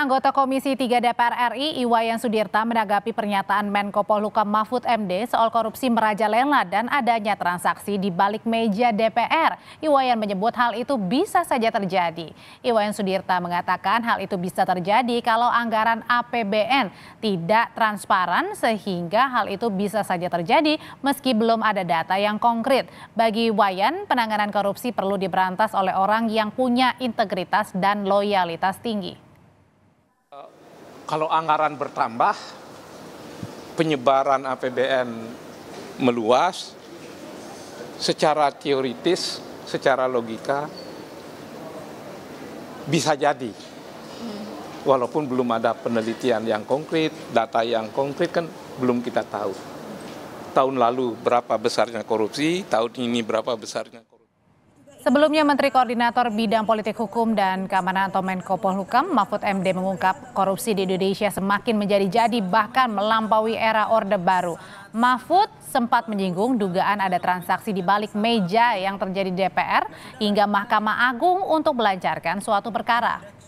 anggota Komisi 3 DPR RI Iwayan Sudirta menanggapi pernyataan Menko Polhukam Mahfud MD soal korupsi merajalela dan adanya transaksi di balik meja DPR. Iwayan menyebut hal itu bisa saja terjadi. Iwayan Sudirta mengatakan hal itu bisa terjadi kalau anggaran APBN tidak transparan sehingga hal itu bisa saja terjadi meski belum ada data yang konkret. Bagi Iwayan, penanganan korupsi perlu diberantas oleh orang yang punya integritas dan loyalitas tinggi kalau anggaran bertambah, penyebaran APBN meluas, secara teoritis, secara logika, bisa jadi. Walaupun belum ada penelitian yang konkret, data yang konkret kan belum kita tahu. Tahun lalu berapa besarnya korupsi, tahun ini berapa besarnya korupsi. Sebelumnya Menteri Koordinator Bidang Politik Hukum dan Keamanan atau Menko Polhukam Mahfud MD mengungkap korupsi di Indonesia semakin menjadi-jadi bahkan melampaui era Orde Baru. Mahfud sempat menyinggung dugaan ada transaksi di balik meja yang terjadi di DPR hingga Mahkamah Agung untuk melancarkan suatu perkara.